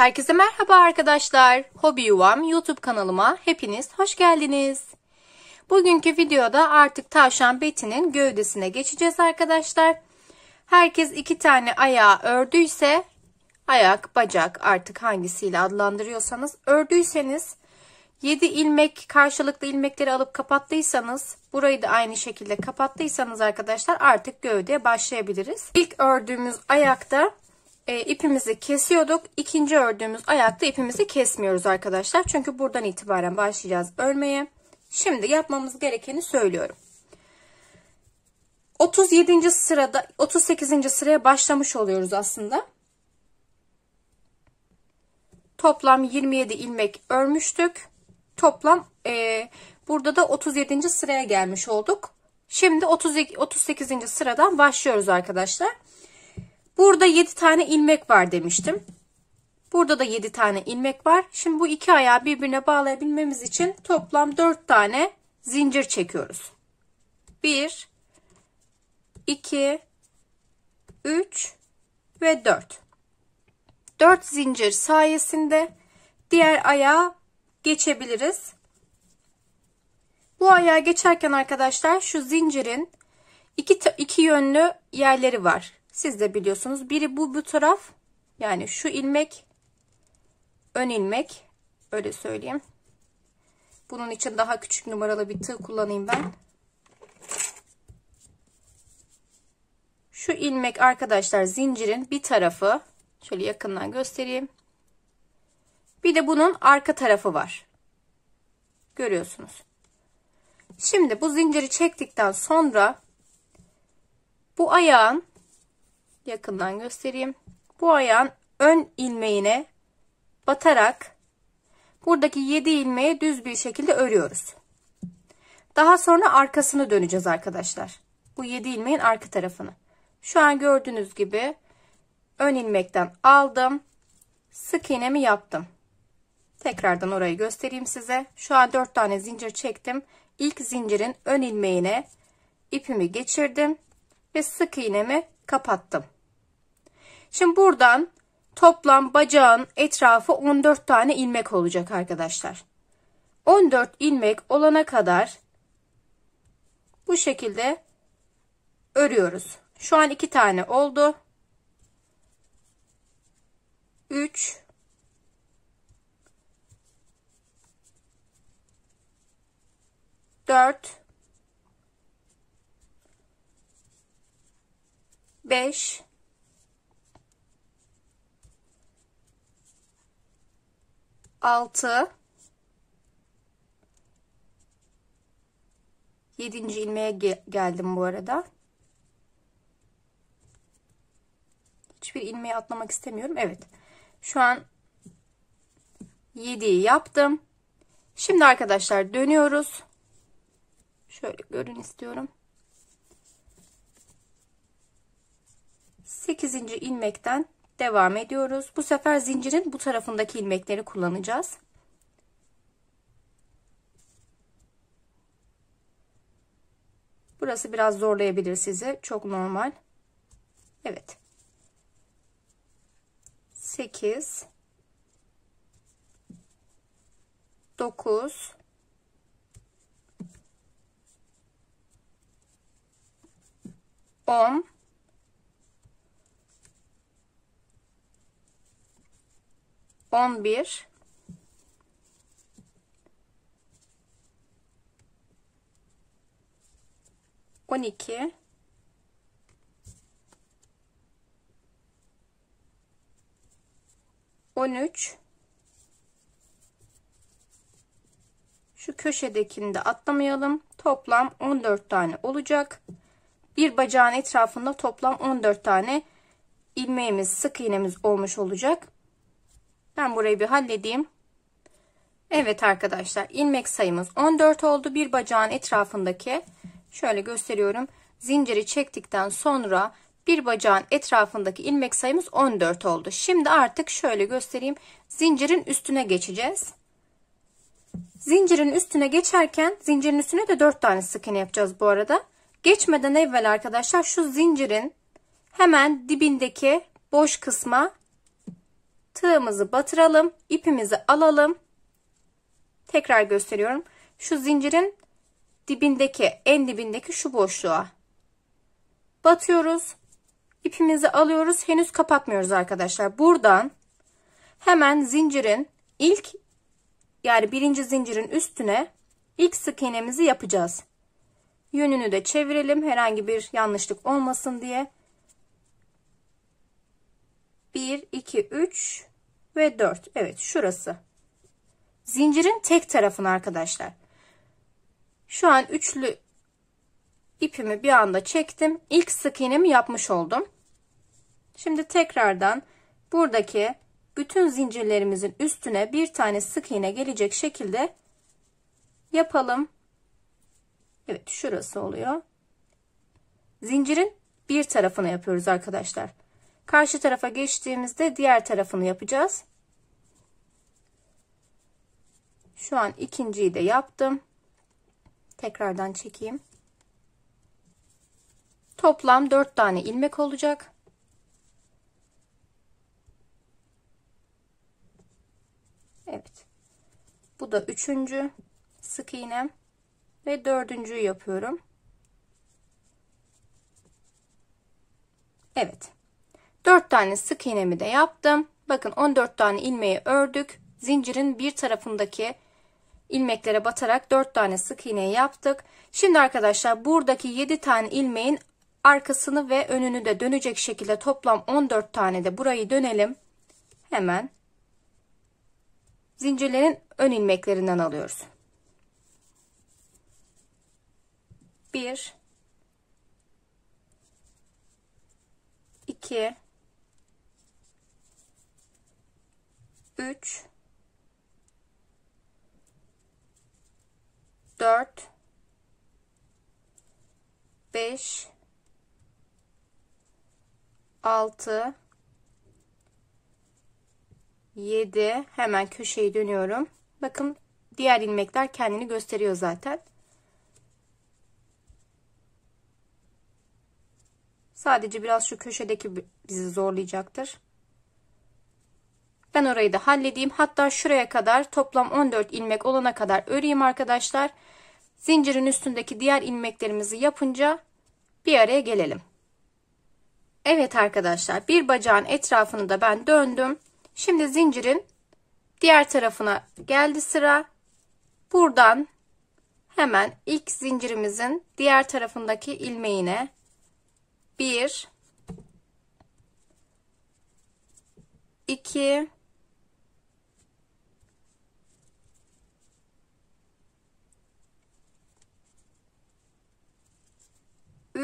Herkese merhaba arkadaşlar. Hobi Yuvam YouTube kanalıma hepiniz hoş geldiniz. Bugünkü videoda artık tavşan betinin gövdesine geçeceğiz arkadaşlar. Herkes iki tane ayağı ördüyse, ayak, bacak artık hangisiyle adlandırıyorsanız ördüyseniz 7 ilmek karşılıklı ilmekleri alıp kapattıysanız burayı da aynı şekilde kapattıysanız arkadaşlar artık gövdeye başlayabiliriz. İlk ördüğümüz ayakta e, ipimizi kesiyorduk. İkinci ördüğümüz ayakta ipimizi kesmiyoruz arkadaşlar. Çünkü buradan itibaren başlayacağız örmeye. Şimdi yapmamız gerekeni söylüyorum. 37. sırada 38. sıraya başlamış oluyoruz aslında. Toplam 27 ilmek örmüştük. Toplam e, burada da 37. sıraya gelmiş olduk. Şimdi 38. sıradan başlıyoruz Arkadaşlar. Burada 7 tane ilmek var demiştim. Burada da 7 tane ilmek var. Şimdi bu iki ayağı birbirine bağlayabilmemiz için toplam 4 tane zincir çekiyoruz. 1 2 3 ve 4. 4 zincir sayesinde diğer ayağa geçebiliriz. Bu ayağa geçerken arkadaşlar şu zincirin iki, iki yönlü yerleri var. Siz de biliyorsunuz. Biri bu bu taraf. Yani şu ilmek ön ilmek öyle söyleyeyim. Bunun için daha küçük numaralı bir tığ kullanayım ben. Şu ilmek arkadaşlar zincirin bir tarafı. Şöyle yakından göstereyim. Bir de bunun arka tarafı var. Görüyorsunuz. Şimdi bu zinciri çektikten sonra bu ayağın yakından göstereyim. Bu ayağın ön ilmeğine batarak buradaki 7 ilmeği düz bir şekilde örüyoruz. Daha sonra arkasını döneceğiz arkadaşlar. Bu 7 ilmeğin arka tarafını. Şu an gördüğünüz gibi ön ilmekten aldım. Sık iğnemi yaptım. Tekrardan orayı göstereyim size. Şu an 4 tane zincir çektim. İlk zincirin ön ilmeğine ipimi geçirdim ve sık iğnemi kapattım. Şimdi buradan toplam bacağın etrafı 14 tane ilmek olacak arkadaşlar. 14 ilmek olana kadar bu şekilde örüyoruz. Şu an iki tane oldu. 3 4 5 6 7. ilmeğe ge geldim bu arada. Hiçbir ilmeği atlamak istemiyorum. Evet. Şu an 7'yi yaptım. Şimdi arkadaşlar dönüyoruz. Şöyle görün istiyorum. 8. ilmekten devam ediyoruz. Bu sefer zincirin bu tarafındaki ilmekleri kullanacağız. Burası biraz zorlayabilir sizi. Çok normal. Evet. 8 9 10 11 12 13 şu köşedekini de atlamayalım toplam 14 tane olacak bir bacağın etrafında toplam 14 tane ilmeğimiz sık iğnemiz olmuş olacak ben burayı bir halledeyim. Evet arkadaşlar ilmek sayımız 14 oldu. Bir bacağın etrafındaki şöyle gösteriyorum. Zinciri çektikten sonra bir bacağın etrafındaki ilmek sayımız 14 oldu. Şimdi artık şöyle göstereyim. Zincirin üstüne geçeceğiz. Zincirin üstüne geçerken zincirin üstüne de 4 tane sık iğne yapacağız bu arada. Geçmeden evvel arkadaşlar şu zincirin hemen dibindeki boş kısma tığımızı batıralım ipimizi alalım tekrar gösteriyorum şu zincirin dibindeki en dibindeki şu boşluğa batıyoruz İpimizi alıyoruz henüz kapatmıyoruz arkadaşlar buradan hemen zincirin ilk yani birinci zincirin üstüne ilk sık iğnemizi yapacağız yönünü de çevirelim herhangi bir yanlışlık olmasın diye 1 2 3 ve 4. Evet şurası. Zincirin tek tarafını arkadaşlar. Şu an üçlü ipimi bir anda çektim. İlk sık iğnemi yapmış oldum. Şimdi tekrardan buradaki bütün zincirlerimizin üstüne bir tane sık iğne gelecek şekilde yapalım. Evet şurası oluyor. Zincirin bir tarafını yapıyoruz arkadaşlar. Karşı tarafa geçtiğimizde diğer tarafını yapacağız. Şu an ikinciyi de yaptım. Tekrardan çekeyim. Toplam 4 tane ilmek olacak. Evet. Bu da üçüncü sık iğnem ve dördüncüyü yapıyorum. Evet. 4 tane sık iğnemi de yaptım. Bakın 14 tane ilmeği ördük. Zincirin bir tarafındaki ilmeklere batarak 4 tane sık iğne yaptık. Şimdi arkadaşlar buradaki 7 tane ilmeğin arkasını ve önünü de dönecek şekilde toplam 14 tane de burayı dönelim. Hemen zincirlerin ön ilmeklerinden alıyoruz. 1 2 3 4 5 6 7 hemen köşeyi dönüyorum. Bakın diğer ilmekler kendini gösteriyor zaten. Sadece biraz şu köşedeki bizi zorlayacaktır. Ben orayı da halledeyim. Hatta şuraya kadar toplam 14 ilmek olana kadar öreyim arkadaşlar. Zincirin üstündeki diğer ilmeklerimizi yapınca bir araya gelelim. Evet arkadaşlar bir bacağın etrafını da ben döndüm. Şimdi zincirin diğer tarafına geldi sıra. Buradan hemen ilk zincirimizin diğer tarafındaki ilmeğine 1 2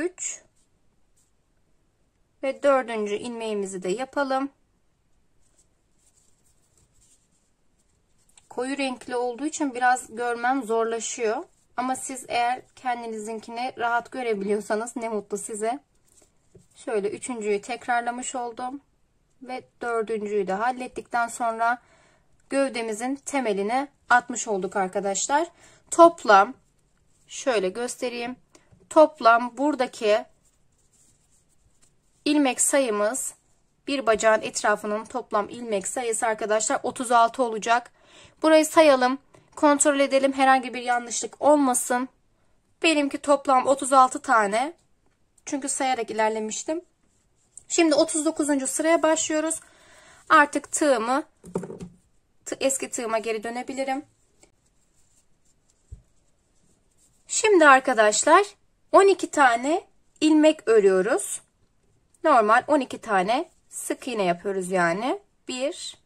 3 ve dördüncü ilmeğimizi de yapalım. Koyu renkli olduğu için biraz görmem zorlaşıyor. Ama siz eğer kendinizinkini rahat görebiliyorsanız ne mutlu size. Şöyle üçüncüyü tekrarlamış oldum. Ve dördüncüyü de hallettikten sonra gövdemizin temelini atmış olduk arkadaşlar. Toplam şöyle göstereyim toplam buradaki ilmek sayımız bir bacağın etrafının toplam ilmek sayısı arkadaşlar 36 olacak. Burayı sayalım. Kontrol edelim herhangi bir yanlışlık olmasın. Benimki toplam 36 tane. Çünkü sayarak ilerlemiştim. Şimdi 39. sıraya başlıyoruz. Artık tığımı eski tığıma geri dönebilirim. Şimdi arkadaşlar 12 tane ilmek örüyoruz. Normal 12 tane sık iğne yapıyoruz yani. 1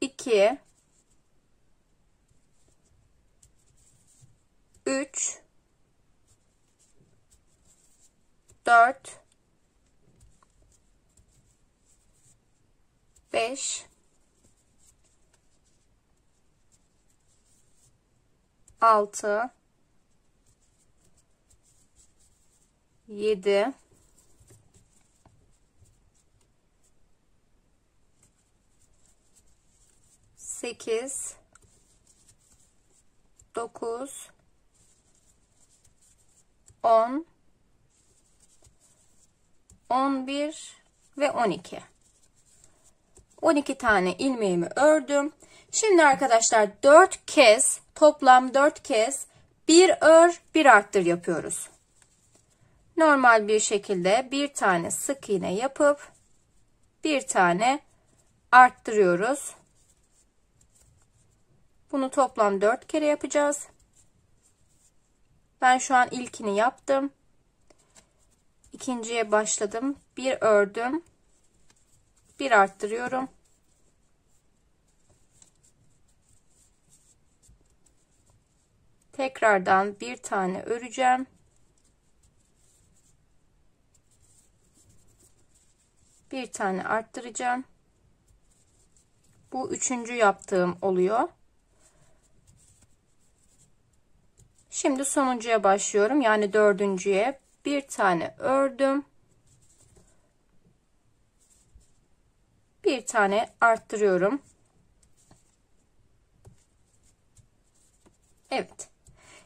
2 3 4 5 6 7 8 9 10 11 ve 12 12 tane ilmeğimi ördüm. Şimdi arkadaşlar 4 kez toplam 4 kez bir ör bir arttır yapıyoruz. Normal bir şekilde bir tane sık iğne yapıp bir tane arttırıyoruz. Bunu toplam 4 kere yapacağız. Ben şu an ilkini yaptım. İkinciye başladım. Bir ördüm. Bir arttırıyorum. tekrardan bir tane öreceğim bir tane arttıracağım bu üçüncü yaptığım oluyor şimdi sonuncuya başlıyorum yani dördüncüye bir tane ördüm bir tane arttırıyorum Evet.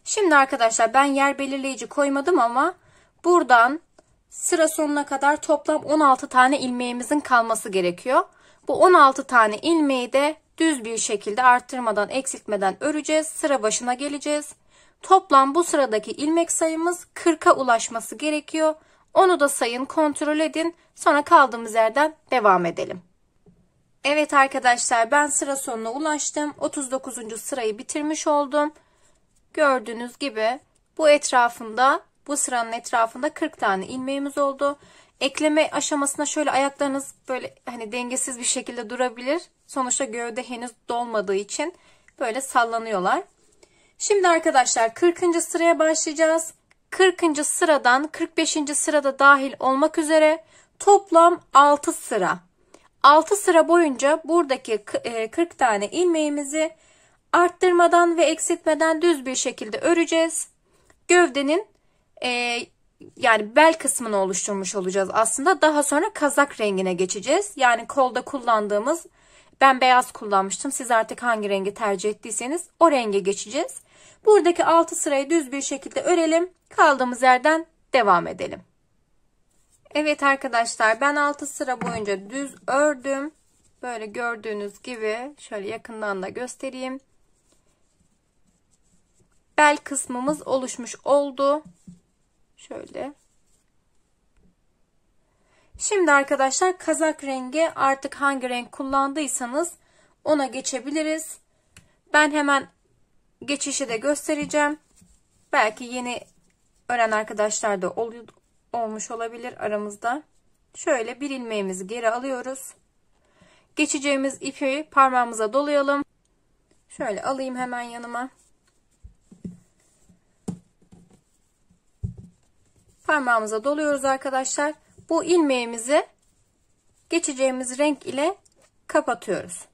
Şimdi arkadaşlar ben yer belirleyici koymadım ama buradan sıra sonuna kadar toplam 16 tane ilmeğimizin kalması gerekiyor. Bu 16 tane ilmeği de düz bir şekilde arttırmadan eksiltmeden öreceğiz. Sıra başına geleceğiz. Toplam bu sıradaki ilmek sayımız 40'a ulaşması gerekiyor. Onu da sayın kontrol edin. Sonra kaldığımız yerden devam edelim. Evet arkadaşlar ben sıra sonuna ulaştım. 39. sırayı bitirmiş oldum. Gördüğünüz gibi bu etrafında bu sıranın etrafında 40 tane ilmeğimiz oldu. Ekleme aşamasında şöyle ayaklarınız böyle hani dengesiz bir şekilde durabilir. Sonuçta gövde henüz dolmadığı için böyle sallanıyorlar. Şimdi arkadaşlar 40. sıraya başlayacağız. 40. sıradan 45. sırada dahil olmak üzere toplam 6 sıra. 6 sıra boyunca buradaki 40 e, tane ilmeğimizi arttırmadan ve eksiltmeden düz bir şekilde öreceğiz. Gövdenin e, yani bel kısmını oluşturmuş olacağız aslında. Daha sonra kazak rengine geçeceğiz. Yani kolda kullandığımız ben beyaz kullanmıştım. Siz artık hangi rengi tercih ettiyseniz o renge geçeceğiz. Buradaki 6 sırayı düz bir şekilde örelim. Kaldığımız yerden devam edelim. Evet arkadaşlar ben 6 sıra boyunca düz ördüm. Böyle gördüğünüz gibi şöyle yakından da göstereyim bel kısmımız oluşmuş oldu. Şöyle. Şimdi arkadaşlar kazak rengi artık hangi renk kullandıysanız ona geçebiliriz. Ben hemen geçişi de göstereceğim. Belki yeni öğren arkadaşlar da ol, olmuş olabilir aramızda. Şöyle bir ilmeğimizi geri alıyoruz. Geçeceğimiz ipi parmağımıza dolayalım. Şöyle alayım hemen yanıma. parmağımıza doluyoruz arkadaşlar. Bu ilmeğimizi geçeceğimiz renk ile kapatıyoruz.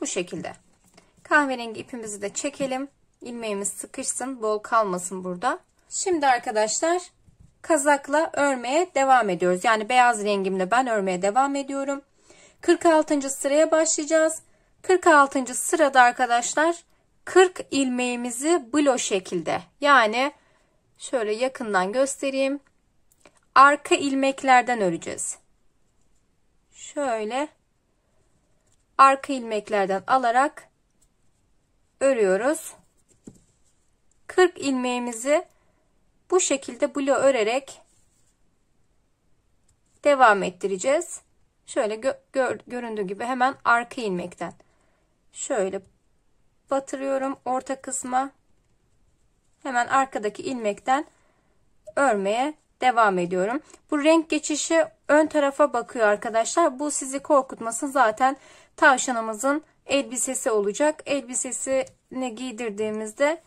Bu şekilde. Kahverengi ipimizi de çekelim. İlmeğimiz sıkışsın, bol kalmasın burada. Şimdi arkadaşlar kazakla örmeye devam ediyoruz. Yani beyaz rengimle ben örmeye devam ediyorum. 46. sıraya başlayacağız. 46. sırada arkadaşlar 40 ilmeğimizi blo şekilde yani Şöyle yakından göstereyim. Arka ilmeklerden öreceğiz. Şöyle arka ilmeklerden alarak örüyoruz. 40 ilmeğimizi bu şekilde blo örerek devam ettireceğiz. Şöyle gö gör göründüğü gibi hemen arka ilmekten şöyle batırıyorum orta kısma hemen arkadaki ilmekten örmeye devam ediyorum. Bu renk geçişi ön tarafa bakıyor arkadaşlar. Bu sizi korkutmasın zaten tavşanımızın elbisesi olacak. Elbisesini giydirdiğimizde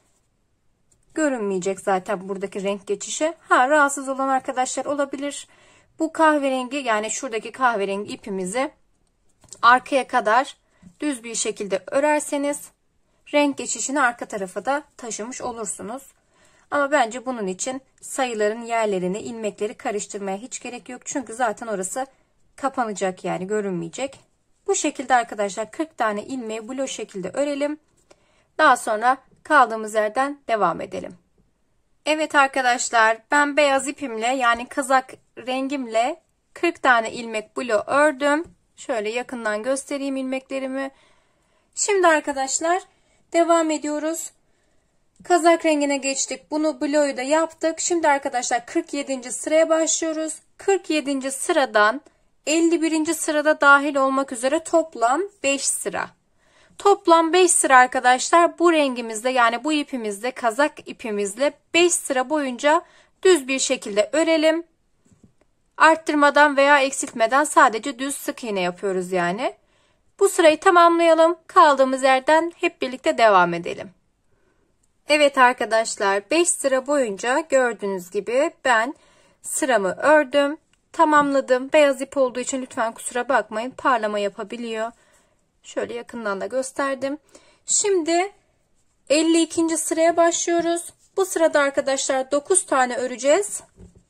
görünmeyecek zaten buradaki renk geçişi. Ha rahatsız olan arkadaşlar olabilir. Bu kahverengi yani şuradaki kahverengi ipimizi arkaya kadar düz bir şekilde örerseniz renk geçişini arka tarafa da taşımış olursunuz. Ama bence bunun için sayıların yerlerini, ilmekleri karıştırmaya hiç gerek yok. Çünkü zaten orası kapanacak yani görünmeyecek. Bu şekilde arkadaşlar 40 tane ilmeği blok şekilde örelim. Daha sonra kaldığımız yerden devam edelim. Evet arkadaşlar ben beyaz ipimle yani kazak rengimle 40 tane ilmek blo ördüm. Şöyle yakından göstereyim ilmeklerimi. Şimdi arkadaşlar Devam ediyoruz. Kazak rengine geçtik. Bunu bloğu da yaptık. Şimdi arkadaşlar 47. sıraya başlıyoruz. 47. sıradan 51. sırada dahil olmak üzere toplam 5 sıra. Toplam 5 sıra arkadaşlar bu rengimizde yani bu ipimizde kazak ipimizle 5 sıra boyunca düz bir şekilde örelim. Arttırmadan veya eksiltmeden sadece düz sık iğne yapıyoruz yani. Bu sırayı tamamlayalım. Kaldığımız yerden hep birlikte devam edelim. Evet arkadaşlar 5 sıra boyunca gördüğünüz gibi ben sıramı ördüm. Tamamladım. Beyaz ip olduğu için lütfen kusura bakmayın. Parlama yapabiliyor. Şöyle yakından da gösterdim. Şimdi 52. sıraya başlıyoruz. Bu sırada arkadaşlar 9 tane öreceğiz.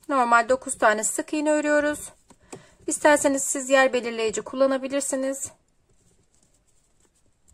Normal 9 tane sık iğne örüyoruz. İsterseniz siz yer belirleyici kullanabilirsiniz.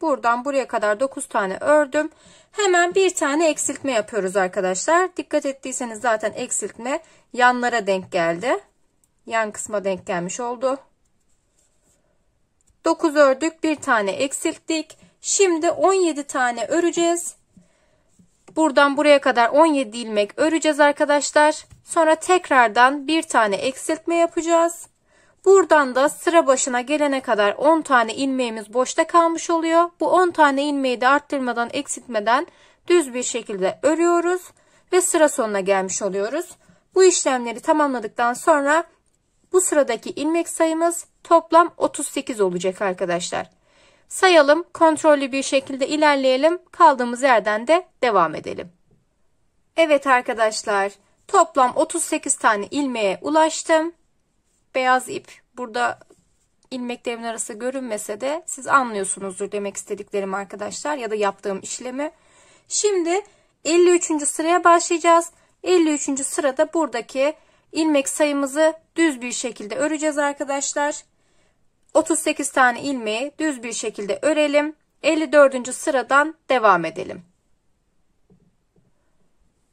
Buradan buraya kadar 9 tane ördüm. Hemen bir tane eksiltme yapıyoruz arkadaşlar. Dikkat ettiyseniz zaten eksiltme yanlara denk geldi. Yan kısma denk gelmiş oldu. 9 ördük. Bir tane eksilttik. Şimdi 17 tane öreceğiz. Buradan buraya kadar 17 ilmek öreceğiz arkadaşlar. Sonra tekrardan bir tane eksiltme yapacağız. Buradan da sıra başına gelene kadar 10 tane ilmeğimiz boşta kalmış oluyor. Bu 10 tane ilmeği de arttırmadan eksiltmeden düz bir şekilde örüyoruz ve sıra sonuna gelmiş oluyoruz. Bu işlemleri tamamladıktan sonra bu sıradaki ilmek sayımız toplam 38 olacak arkadaşlar. Sayalım, kontrollü bir şekilde ilerleyelim, kaldığımız yerden de devam edelim. Evet arkadaşlar, toplam 38 tane ilmeğe ulaştım beyaz ip burada ilmeklerin arası görünmese de siz anlıyorsunuzdur demek istediklerim arkadaşlar ya da yaptığım işlemi. Şimdi 53. sıraya başlayacağız. 53. sırada buradaki ilmek sayımızı düz bir şekilde öreceğiz arkadaşlar. 38 tane ilmeği düz bir şekilde örelim. 54. sıradan devam edelim.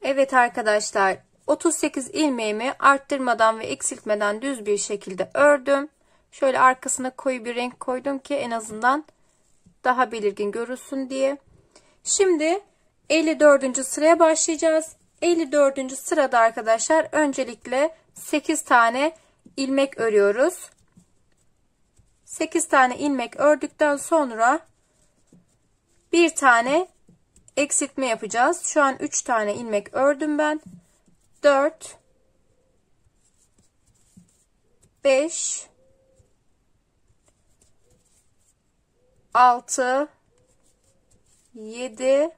Evet arkadaşlar 38 ilmeğimi arttırmadan ve eksiltmeden düz bir şekilde ördüm. Şöyle arkasına koyu bir renk koydum ki en azından daha belirgin görülsün diye. Şimdi 54. sıraya başlayacağız. 54. sırada arkadaşlar öncelikle 8 tane ilmek örüyoruz. 8 tane ilmek ördükten sonra bir tane eksiltme yapacağız. Şu an 3 tane ilmek ördüm ben. 4 5 6 7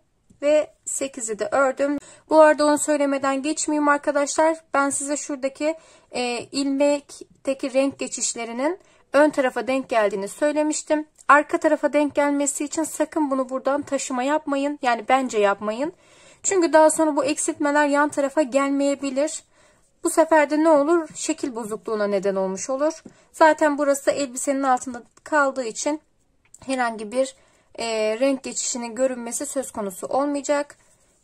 ve 8'i de ördüm. Bu arada onu söylemeden geçmeyeyim arkadaşlar. Ben size şuradaki e, ilmekteki renk geçişlerinin ön tarafa denk geldiğini söylemiştim. Arka tarafa denk gelmesi için sakın bunu buradan taşıma yapmayın. Yani bence yapmayın. Çünkü daha sonra bu eksiltmeler yan tarafa gelmeyebilir. Bu sefer de ne olur? Şekil bozukluğuna neden olmuş olur. Zaten burası elbisenin altında kaldığı için herhangi bir e, renk geçişinin görünmesi söz konusu olmayacak.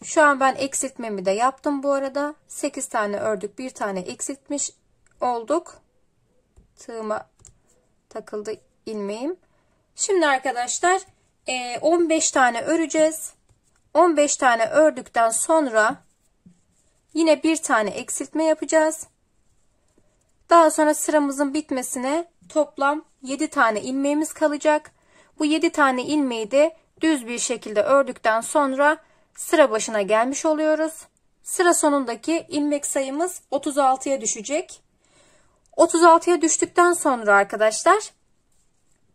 Şu an ben eksiltmemi de yaptım bu arada. 8 tane ördük, bir tane eksiltmiş olduk. Tığıma takıldı ilmeğim. Şimdi arkadaşlar 15 e, tane öreceğiz. 15 tane ördükten sonra yine bir tane eksiltme yapacağız. Daha sonra sıramızın bitmesine toplam 7 tane ilmeğimiz kalacak. Bu 7 tane ilmeği de düz bir şekilde ördükten sonra sıra başına gelmiş oluyoruz. Sıra sonundaki ilmek sayımız 36'ya düşecek. 36'ya düştükten sonra arkadaşlar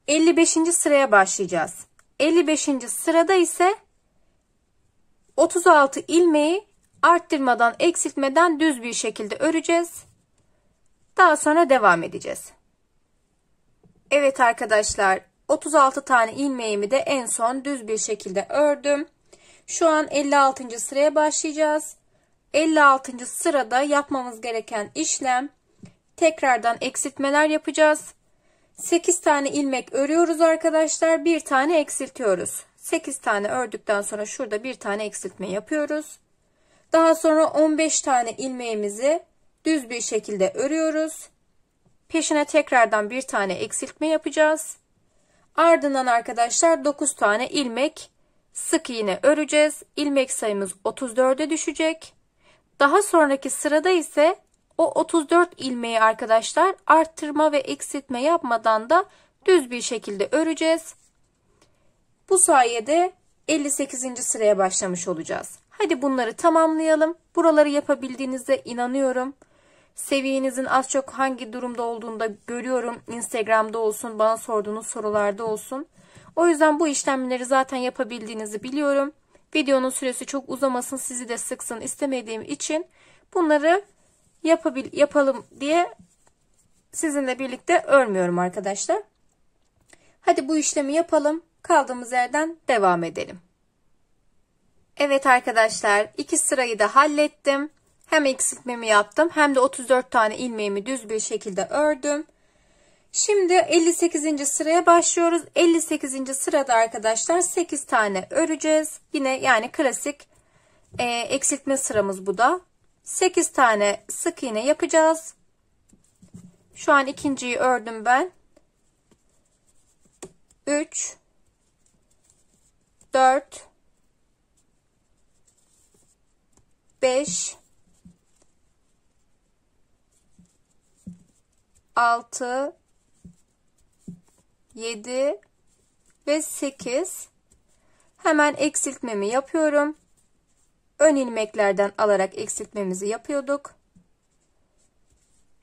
55. sıraya başlayacağız. 55. sırada ise 36 ilmeği arttırmadan eksiltmeden düz bir şekilde öreceğiz. Daha sonra devam edeceğiz. Evet arkadaşlar 36 tane ilmeğimi de en son düz bir şekilde ördüm. Şu an 56. sıraya başlayacağız. 56. sırada yapmamız gereken işlem tekrardan eksiltmeler yapacağız. 8 tane ilmek örüyoruz arkadaşlar. Bir tane eksiltiyoruz. 8 tane ördükten sonra şurada bir tane eksiltme yapıyoruz. Daha sonra 15 tane ilmeğimizi düz bir şekilde örüyoruz. Peşine tekrardan bir tane eksiltme yapacağız. Ardından arkadaşlar 9 tane ilmek sık iğne öreceğiz. İlmek sayımız 34'e düşecek. Daha sonraki sırada ise o 34 ilmeği arkadaşlar arttırma ve eksiltme yapmadan da düz bir şekilde öreceğiz. Bu sayede 58. sıraya başlamış olacağız. Hadi bunları tamamlayalım. Buraları yapabildiğinize inanıyorum. Seviyenizin az çok hangi durumda olduğunu da görüyorum. Instagram'da olsun, bana sorduğunuz sorularda olsun. O yüzden bu işlemleri zaten yapabildiğinizi biliyorum. Videonun süresi çok uzamasın, sizi de sıksın istemediğim için bunları yapabil yapalım diye sizinle birlikte örmüyorum arkadaşlar. Hadi bu işlemi yapalım kaldığımız yerden devam edelim. Evet arkadaşlar iki sırayı da hallettim. Hem eksiltmemi yaptım hem de 34 tane ilmeğimi düz bir şekilde ördüm. Şimdi 58. sıraya başlıyoruz. 58. sırada arkadaşlar 8 tane öreceğiz. Yine yani klasik e, eksiltme sıramız bu da. 8 tane sık iğne yapacağız. Şu an ikinciyi ördüm ben. 3 4 5 6 7 ve 8 hemen eksiltmemi yapıyorum. Ön ilmeklerden alarak eksiltmemizi yapıyorduk.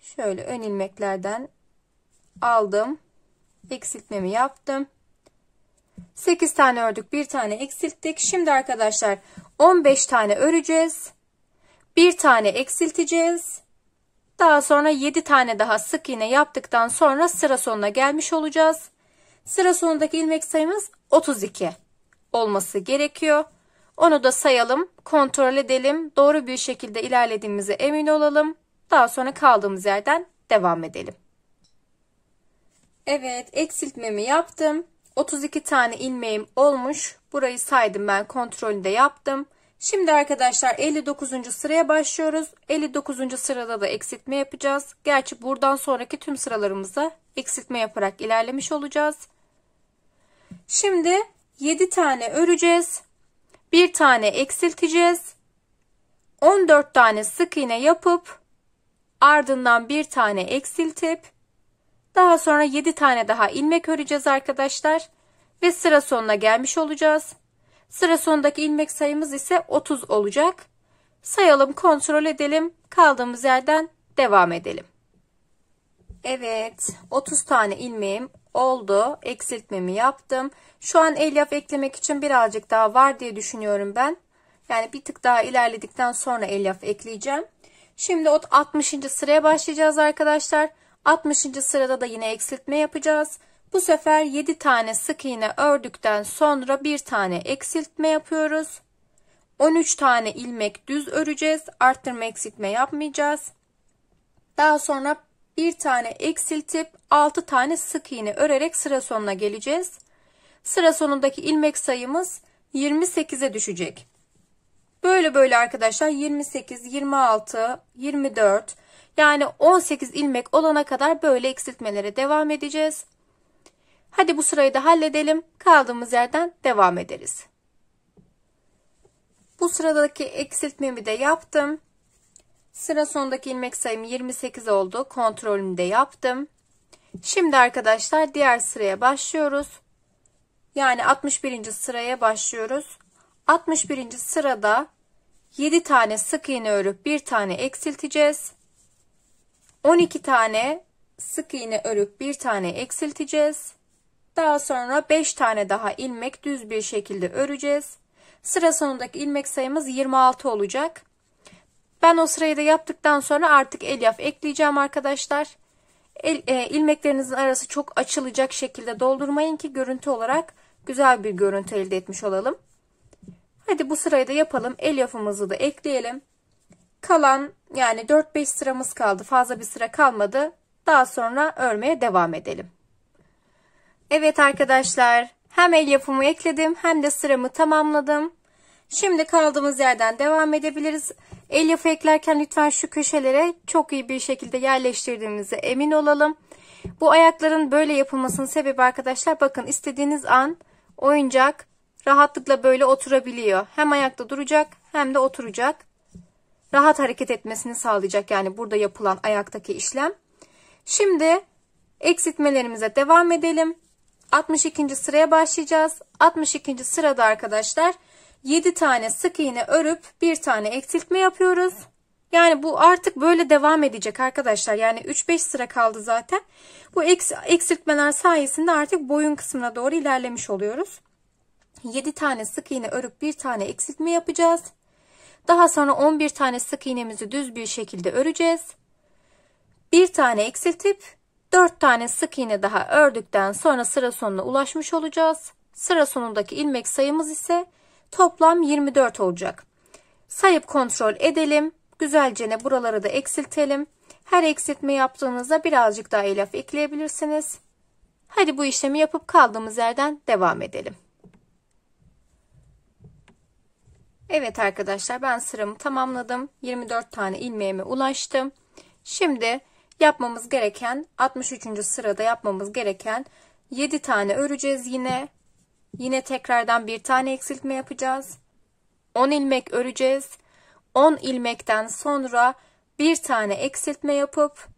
Şöyle ön ilmeklerden aldım. Eksiltmemi yaptım. 8 tane ördük, 1 tane eksilttik. Şimdi arkadaşlar 15 tane öreceğiz. 1 tane eksilteceğiz. Daha sonra 7 tane daha sık iğne yaptıktan sonra sıra sonuna gelmiş olacağız. Sıra sonundaki ilmek sayımız 32 olması gerekiyor. Onu da sayalım, kontrol edelim, doğru bir şekilde ilerlediğimize emin olalım. Daha sonra kaldığımız yerden devam edelim. Evet, eksiltmemi yaptım. 32 tane ilmeğim olmuş. Burayı saydım ben kontrolü de yaptım. Şimdi arkadaşlar 59. sıraya başlıyoruz. 59. sırada da eksiltme yapacağız. Gerçi buradan sonraki tüm sıralarımızda eksiltme yaparak ilerlemiş olacağız. Şimdi 7 tane öreceğiz. 1 tane eksilteceğiz. 14 tane sık iğne yapıp ardından bir tane eksiltip daha sonra 7 tane daha ilmek öreceğiz arkadaşlar. Ve sıra sonuna gelmiş olacağız. Sıra sonundaki ilmek sayımız ise 30 olacak. Sayalım kontrol edelim. Kaldığımız yerden devam edelim. Evet 30 tane ilmeğim oldu. Eksiltmemi yaptım. Şu an elyaf eklemek için birazcık daha var diye düşünüyorum ben. Yani bir tık daha ilerledikten sonra elyaf ekleyeceğim. Şimdi 60. sıraya başlayacağız arkadaşlar. Arkadaşlar. 60. sırada da yine eksiltme yapacağız. Bu sefer 7 tane sık iğne ördükten sonra bir tane eksiltme yapıyoruz. 13 tane ilmek düz öreceğiz. Arttırma eksiltme yapmayacağız. Daha sonra bir tane eksiltip 6 tane sık iğne örerek sıra sonuna geleceğiz. Sıra sonundaki ilmek sayımız 28'e düşecek. Böyle böyle arkadaşlar 28, 26, 24, yani 18 ilmek olana kadar böyle eksiltmelere devam edeceğiz. Hadi bu sırayı da halledelim. Kaldığımız yerden devam ederiz. Bu sıradaki eksiltmemi de yaptım. Sıra sondaki ilmek sayım 28 oldu. Kontrolümü de yaptım. Şimdi arkadaşlar diğer sıraya başlıyoruz. Yani 61. sıraya başlıyoruz. 61. sırada 7 tane sık iğne örüp bir tane eksilteceğiz. 12 tane sık iğne örüp bir tane eksilteceğiz. Daha sonra 5 tane daha ilmek düz bir şekilde öreceğiz. Sıra sonundaki ilmek sayımız 26 olacak. Ben o sırayı da yaptıktan sonra artık elyaf ekleyeceğim arkadaşlar. El, e, ilmeklerinizin arası çok açılacak şekilde doldurmayın ki görüntü olarak güzel bir görüntü elde etmiş olalım. Hadi bu sırayı da yapalım. Elyafımızı da ekleyelim. Kalan yani 4-5 sıramız kaldı. Fazla bir sıra kalmadı. Daha sonra örmeye devam edelim. Evet arkadaşlar hem el yapımı ekledim hem de sıramı tamamladım. Şimdi kaldığımız yerden devam edebiliriz. El yapı eklerken lütfen şu köşelere çok iyi bir şekilde yerleştirdiğimize emin olalım. Bu ayakların böyle yapılmasının sebebi arkadaşlar bakın istediğiniz an oyuncak rahatlıkla böyle oturabiliyor. Hem ayakta duracak hem de oturacak rahat hareket etmesini sağlayacak yani burada yapılan ayaktaki işlem. Şimdi eksiltmelerimize devam edelim. 62. sıraya başlayacağız. 62. sırada arkadaşlar 7 tane sık iğne örüp bir tane eksiltme yapıyoruz. Yani bu artık böyle devam edecek arkadaşlar. Yani 3-5 sıra kaldı zaten. Bu eksiltmeler sayesinde artık boyun kısmına doğru ilerlemiş oluyoruz. 7 tane sık iğne örüp bir tane eksiltme yapacağız. Daha sonra 11 tane sık iğnemizi düz bir şekilde öreceğiz. Bir tane eksiltip 4 tane sık iğne daha ördükten sonra sıra sonuna ulaşmış olacağız. Sıra sonundaki ilmek sayımız ise toplam 24 olacak. Sayıp kontrol edelim. Güzelce ne buraları da eksiltelim. Her eksiltme yaptığınızda birazcık daha ilaf ekleyebilirsiniz. Hadi bu işlemi yapıp kaldığımız yerden devam edelim. Evet arkadaşlar ben sıramı tamamladım. 24 tane ilmeğime ulaştım. Şimdi yapmamız gereken 63. sırada yapmamız gereken 7 tane öreceğiz yine. Yine tekrardan bir tane eksiltme yapacağız. 10 ilmek öreceğiz. 10 ilmekten sonra bir tane eksiltme yapıp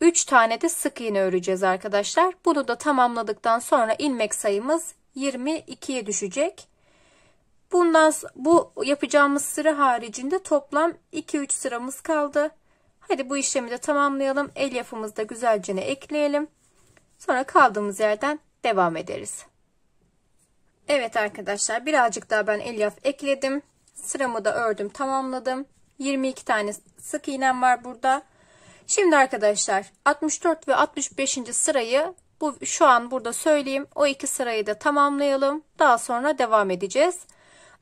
3 tane de sık iğne öreceğiz arkadaşlar. Bunu da tamamladıktan sonra ilmek sayımız 22'ye düşecek. Bundan bu yapacağımız sıra haricinde toplam 2-3 sıramız kaldı. Hadi bu işlemi de tamamlayalım. El yapımızda güzelce ekleyelim. Sonra kaldığımız yerden devam ederiz. Evet arkadaşlar birazcık daha ben el elyaf ekledim. Sıramı da ördüm tamamladım. 22 tane sık iğnem var burada. Şimdi arkadaşlar 64 ve 65. sırayı bu şu an burada söyleyeyim. O iki sırayı da tamamlayalım. Daha sonra devam edeceğiz.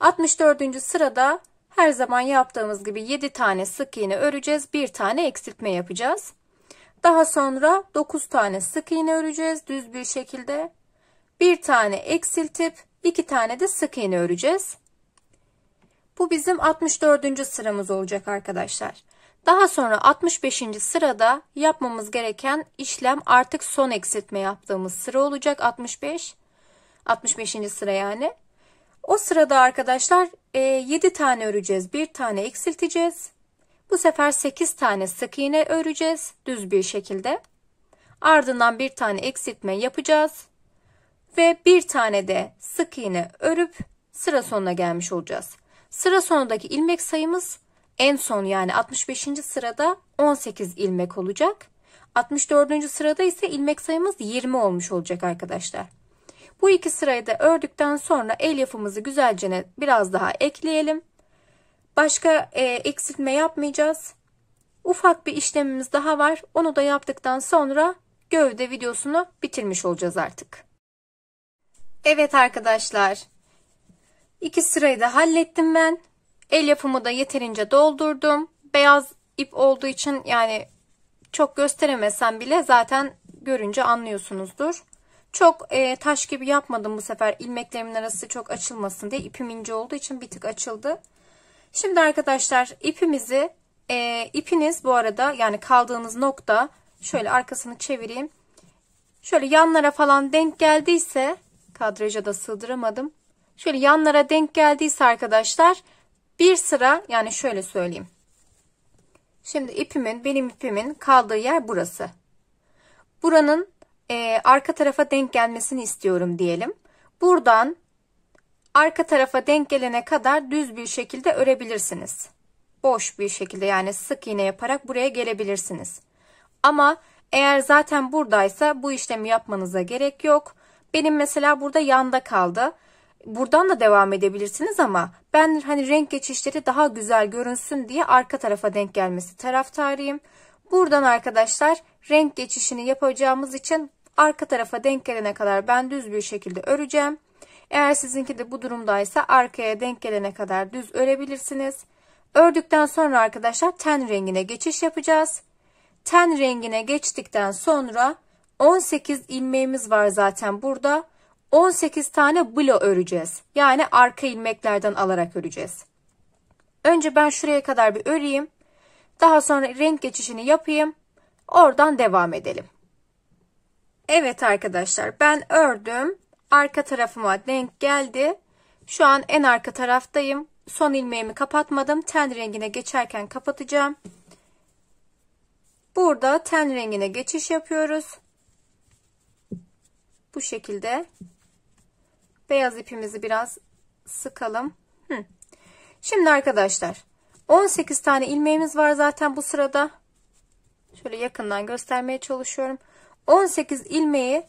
64. sırada her zaman yaptığımız gibi 7 tane sık iğne öreceğiz. 1 tane eksiltme yapacağız. Daha sonra 9 tane sık iğne öreceğiz düz bir şekilde. 1 tane eksiltip 2 tane de sık iğne öreceğiz. Bu bizim 64. sıramız olacak arkadaşlar. Daha sonra 65. sırada yapmamız gereken işlem artık son eksiltme yaptığımız sıra olacak 65. 65. sıra yani. O sırada arkadaşlar 7 e, tane öreceğiz. 1 tane eksilteceğiz. Bu sefer 8 tane sık iğne öreceğiz düz bir şekilde. Ardından bir tane eksiltme yapacağız. Ve bir tane de sık iğne örüp sıra sonuna gelmiş olacağız. Sıra sonundaki ilmek sayımız en son yani 65. sırada 18 ilmek olacak. 64. sırada ise ilmek sayımız 20 olmuş olacak arkadaşlar. Bu iki sırayı da ördükten sonra elyafımızı güzelce biraz daha ekleyelim. Başka e, eksiltme yapmayacağız. Ufak bir işlemimiz daha var. Onu da yaptıktan sonra gövde videosunu bitirmiş olacağız artık. Evet arkadaşlar. İki sırayı da hallettim ben. El yapımı da yeterince doldurdum. Beyaz ip olduğu için yani çok gösteremesem bile zaten görünce anlıyorsunuzdur. Çok e, taş gibi yapmadım bu sefer. İlmeklerimin arası çok açılmasın diye. ipim ince olduğu için bir tık açıldı. Şimdi arkadaşlar ipimizi e, ipiniz bu arada yani kaldığınız nokta şöyle arkasını çevireyim. Şöyle yanlara falan denk geldiyse kadraja da sığdıramadım. Şöyle yanlara denk geldiyse arkadaşlar bir sıra yani şöyle söyleyeyim. Şimdi ipimin benim ipimin kaldığı yer burası. Buranın e, arka tarafa denk gelmesini istiyorum diyelim. Buradan arka tarafa denk gelene kadar düz bir şekilde örebilirsiniz. Boş bir şekilde yani sık iğne yaparak buraya gelebilirsiniz. Ama eğer zaten buradaysa bu işlemi yapmanıza gerek yok. Benim mesela burada yanda kaldı. Buradan da devam edebilirsiniz ama ben hani renk geçişleri daha güzel görünsün diye arka tarafa denk gelmesi taraftarıyım. Buradan arkadaşlar renk geçişini yapacağımız için Arka tarafa denk gelene kadar ben düz bir şekilde öreceğim. Eğer sizinki de bu durumdaysa arkaya denk gelene kadar düz örebilirsiniz. Ördükten sonra arkadaşlar ten rengine geçiş yapacağız. Ten rengine geçtikten sonra 18 ilmeğimiz var zaten burada. 18 tane blo öreceğiz. Yani arka ilmeklerden alarak öreceğiz. Önce ben şuraya kadar bir öreyim. Daha sonra renk geçişini yapayım. Oradan devam edelim. Evet arkadaşlar ben ördüm. Arka tarafıma denk geldi. Şu an en arka taraftayım. Son ilmeğimi kapatmadım. Ten rengine geçerken kapatacağım. Burada ten rengine geçiş yapıyoruz. Bu şekilde beyaz ipimizi biraz sıkalım. Şimdi arkadaşlar 18 tane ilmeğimiz var zaten bu sırada. Şöyle yakından göstermeye çalışıyorum. 18 ilmeği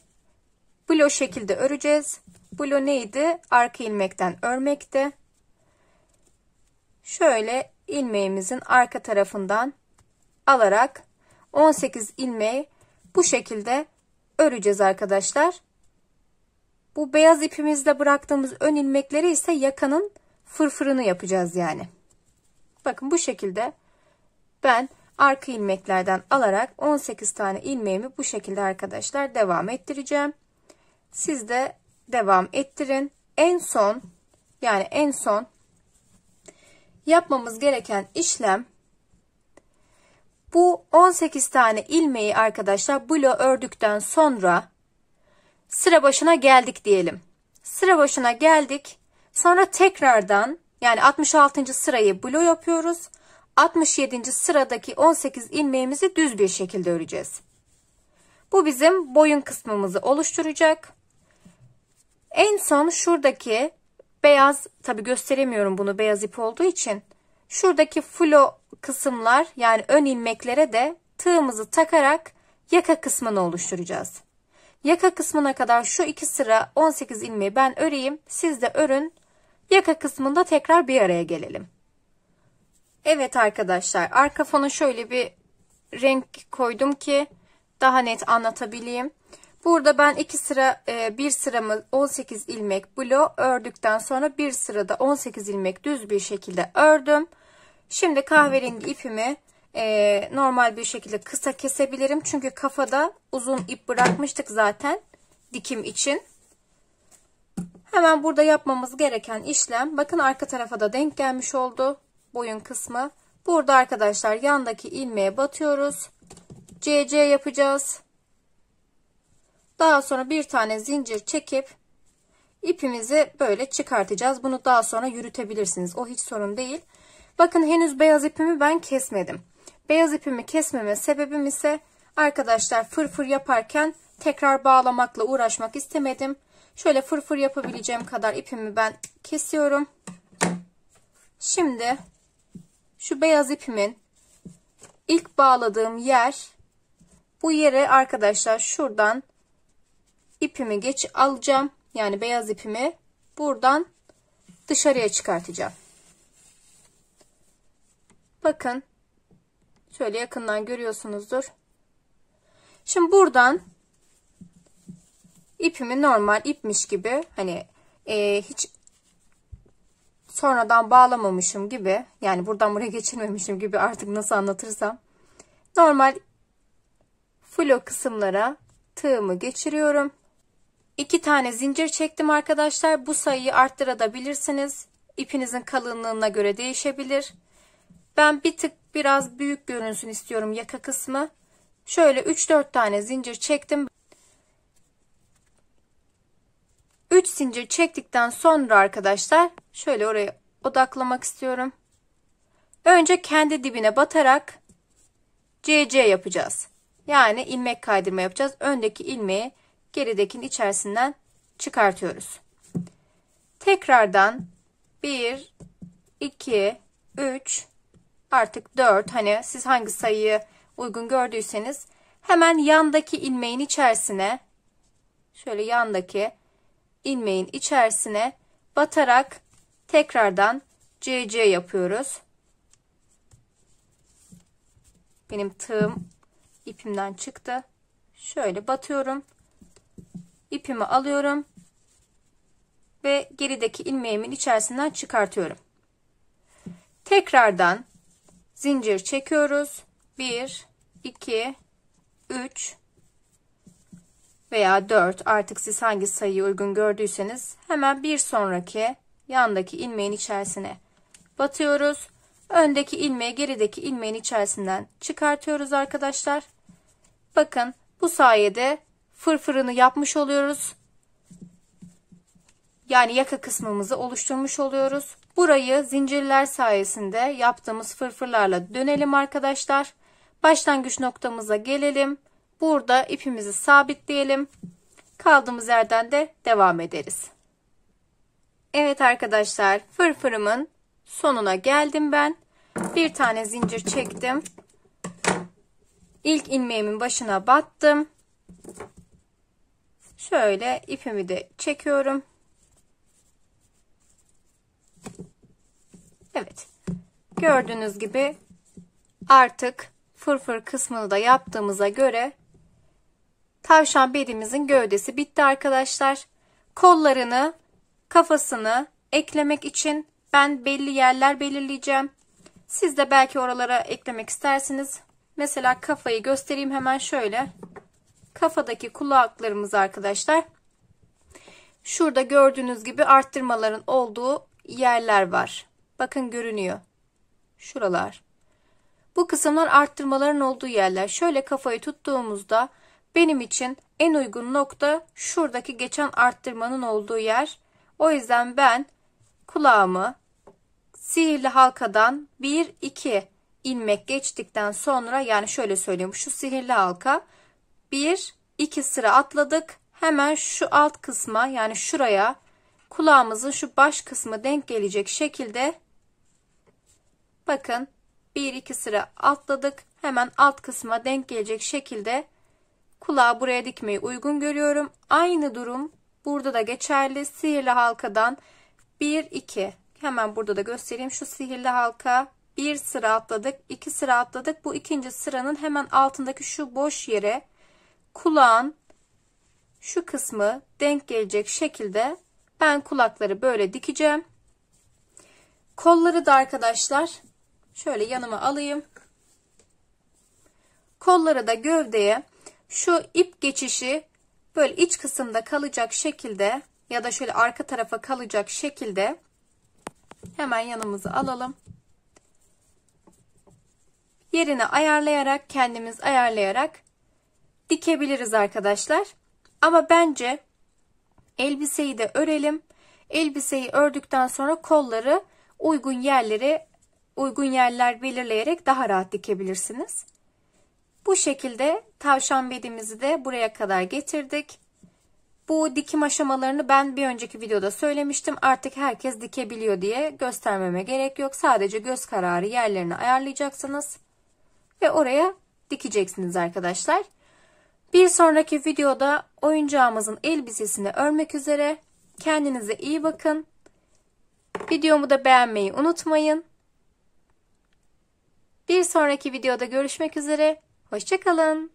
blo şekilde öreceğiz. Blo neydi? Arka ilmekten örmekti. Şöyle ilmeğimizin arka tarafından alarak 18 ilmeği bu şekilde öreceğiz arkadaşlar. Bu beyaz ipimizle bıraktığımız ön ilmekleri ise yakanın fırfırını yapacağız yani. Bakın bu şekilde ben arka ilmeklerden alarak 18 tane ilmeğimi bu şekilde arkadaşlar devam ettireceğim. Siz de devam ettirin. En son yani en son yapmamız gereken işlem bu 18 tane ilmeği arkadaşlar blo ördükten sonra sıra başına geldik diyelim. Sıra başına geldik. Sonra tekrardan yani 66. sırayı blo yapıyoruz. 67. sıradaki 18 ilmeğimizi düz bir şekilde öreceğiz. Bu bizim boyun kısmımızı oluşturacak. En son şuradaki beyaz tabi gösteremiyorum bunu beyaz ip olduğu için şuradaki flo kısımlar yani ön ilmeklere de tığımızı takarak yaka kısmını oluşturacağız. Yaka kısmına kadar şu iki sıra 18 ilmeği ben öreyim siz de örün yaka kısmında tekrar bir araya gelelim. Evet arkadaşlar arka fona şöyle bir renk koydum ki daha net anlatabileyim. Burada ben 2 sıra e, bir sıramı 18 ilmek blo ördükten sonra bir sırada 18 ilmek düz bir şekilde ördüm. Şimdi kahverengi ipimi e, normal bir şekilde kısa kesebilirim. Çünkü kafada uzun ip bırakmıştık zaten dikim için. Hemen burada yapmamız gereken işlem bakın arka tarafa da denk gelmiş oldu boyun kısmı. Burada arkadaşlar yandaki ilmeğe batıyoruz. CC yapacağız. Daha sonra bir tane zincir çekip ipimizi böyle çıkartacağız. Bunu daha sonra yürütebilirsiniz. O hiç sorun değil. Bakın henüz beyaz ipimi ben kesmedim. Beyaz ipimi kesmeme sebebim ise arkadaşlar fırfır yaparken tekrar bağlamakla uğraşmak istemedim. Şöyle fırfır yapabileceğim kadar ipimi ben kesiyorum. Şimdi şu beyaz ipimin ilk bağladığım yer bu yere arkadaşlar şuradan ipimi geç alacağım. Yani beyaz ipimi buradan dışarıya çıkartacağım. Bakın şöyle yakından görüyorsunuzdur. Şimdi buradan ipimi normal ipmiş gibi hani e, hiç sonradan bağlamamışım gibi yani buradan buraya geçirmemişim gibi artık nasıl anlatırsam normal flo kısımlara tığımı geçiriyorum. İki tane zincir çektim arkadaşlar. Bu sayıyı arttırabilirsiniz. İpinizin kalınlığına göre değişebilir. Ben bir tık biraz büyük görünsün istiyorum yaka kısmı. Şöyle 3-4 tane zincir çektim. 3 zincir çektikten sonra arkadaşlar şöyle oraya odaklamak istiyorum. Önce kendi dibine batarak CC yapacağız. Yani ilmek kaydırma yapacağız. Öndeki ilmeği geridekinin içerisinden çıkartıyoruz. Tekrardan 1, 2, 3, artık 4 hani siz hangi sayıyı uygun gördüyseniz hemen yandaki ilmeğin içerisine şöyle yandaki ilmeğin içerisine batarak tekrardan CC yapıyoruz. Benim tığım ipimden çıktı. Şöyle batıyorum. İpimi alıyorum ve gerideki ilmeğimin içerisinden çıkartıyorum. Tekrardan zincir çekiyoruz. 1 2 3 veya 4 artık siz hangi sayıyı uygun gördüyseniz hemen bir sonraki yandaki ilmeğin içerisine batıyoruz. Öndeki ilmeği gerideki ilmeğin içerisinden çıkartıyoruz arkadaşlar. Bakın bu sayede fırfırını yapmış oluyoruz. Yani yaka kısmımızı oluşturmuş oluyoruz. Burayı zincirler sayesinde yaptığımız fırfırlarla dönelim arkadaşlar. Başlangıç noktamıza gelelim. Burada ipimizi sabitleyelim. Kaldığımız yerden de devam ederiz. Evet arkadaşlar fırfırımın sonuna geldim ben. Bir tane zincir çektim. ilk ilmeğimin başına battım. Şöyle ipimi de çekiyorum. Evet. Gördüğünüz gibi artık fırfır kısmını da yaptığımıza göre Tavşan bedimizin gövdesi bitti arkadaşlar. Kollarını, kafasını eklemek için ben belli yerler belirleyeceğim. Siz de belki oralara eklemek istersiniz. Mesela kafayı göstereyim hemen şöyle. Kafadaki kulaklarımız arkadaşlar. Şurada gördüğünüz gibi arttırmaların olduğu yerler var. Bakın görünüyor. Şuralar. Bu kısımlar arttırmaların olduğu yerler. Şöyle kafayı tuttuğumuzda benim için en uygun nokta şuradaki geçen arttırmanın olduğu yer. O yüzden ben kulağımı sihirli halkadan 1-2 ilmek geçtikten sonra yani şöyle söyleyeyim şu sihirli halka 1-2 sıra atladık. Hemen şu alt kısma yani şuraya kulağımızın şu baş kısmı denk gelecek şekilde bakın 1-2 sıra atladık. Hemen alt kısma denk gelecek şekilde Kulağı buraya dikmeyi uygun görüyorum. Aynı durum burada da geçerli. Sihirli halkadan 1 2 hemen burada da göstereyim şu sihirli halka bir sıra atladık iki sıra atladık bu ikinci sıranın hemen altındaki şu boş yere kulağın şu kısmı denk gelecek şekilde ben kulakları böyle dikeceğim kolları da arkadaşlar şöyle yanıma alayım kolları da gövdeye şu ip geçişi böyle iç kısımda kalacak şekilde ya da şöyle arka tarafa kalacak şekilde hemen yanımızı alalım. Yerine ayarlayarak kendimiz ayarlayarak dikebiliriz arkadaşlar. Ama bence elbiseyi de örelim. Elbiseyi ördükten sonra kolları uygun yerlere uygun yerler belirleyerek daha rahat dikebilirsiniz. Bu şekilde tavşan bedimizi de buraya kadar getirdik. Bu dikim aşamalarını ben bir önceki videoda söylemiştim. Artık herkes dikebiliyor diye göstermeme gerek yok. Sadece göz kararı yerlerini ayarlayacaksınız. Ve oraya dikeceksiniz arkadaşlar. Bir sonraki videoda oyuncağımızın elbisesini örmek üzere. Kendinize iyi bakın. Videomu da beğenmeyi unutmayın. Bir sonraki videoda görüşmek üzere. Hoşçakalın.